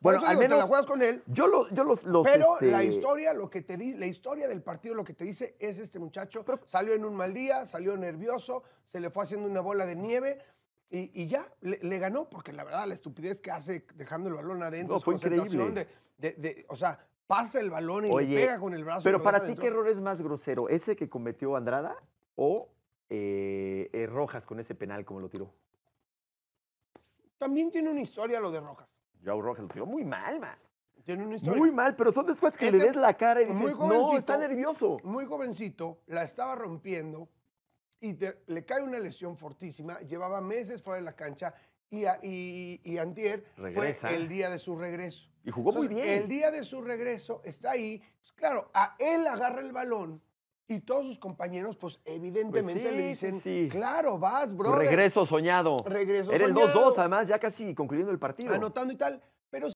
Bueno, al menos la juegas con él. Yo, lo, yo los, Pero este la historia, lo que te di, la historia del partido, lo que te dice es este muchacho salió en un mal día, salió nervioso, se le fue haciendo una bola de nieve. Y, ya, le, ganó, porque la verdad, la estupidez que hace dejando el balón adentro, fue increíble. De, o sea, pasa el balón y pega con el brazo. Pero para ti, ¿qué error es más grosero? ¿Ese que cometió Andrada o eh, eh, Rojas con ese penal como lo tiró? También tiene una historia lo de Rojas. Joe Rojas lo tiró muy mal, man. Tiene una historia. Muy mal, pero son después que le ves la cara y dices, no, está nervioso. Muy jovencito, la estaba rompiendo y le cae una lesión fortísima. Llevaba meses fuera de la cancha y, y, Antier fue el día de su regreso. Y jugó muy bien. El día de su regreso está ahí. Pues, claro, a él agarra el balón y todos sus compañeros, pues evidentemente pues le dicen, claro, vas, bro. Regreso soñado. Regreso Era soñado. el 2-2, además, ya casi concluyendo el partido. Anotando y tal. Pero